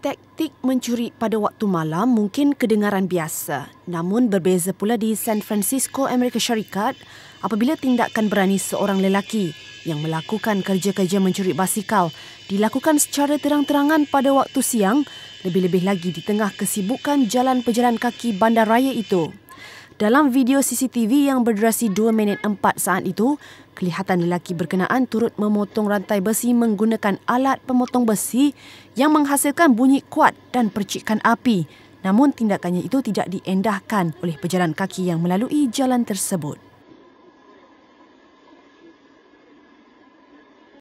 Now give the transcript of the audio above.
taktik mencuri pada waktu malam mungkin kedengaran biasa. Namun berbeza pula di San Francisco, Amerika Syarikat apabila tindakan berani seorang lelaki yang melakukan kerja-kerja mencuri basikal dilakukan secara terang-terangan pada waktu siang lebih-lebih lagi di tengah kesibukan jalan pejalan kaki bandar raya itu. Dalam video CCTV yang berdurasi 2 minit 4 saat itu, kelihatan lelaki berkenaan turut memotong rantai besi menggunakan alat pemotong besi yang menghasilkan bunyi kuat dan percikan api. Namun tindakannya itu tidak diendahkan oleh pejalan kaki yang melalui jalan tersebut.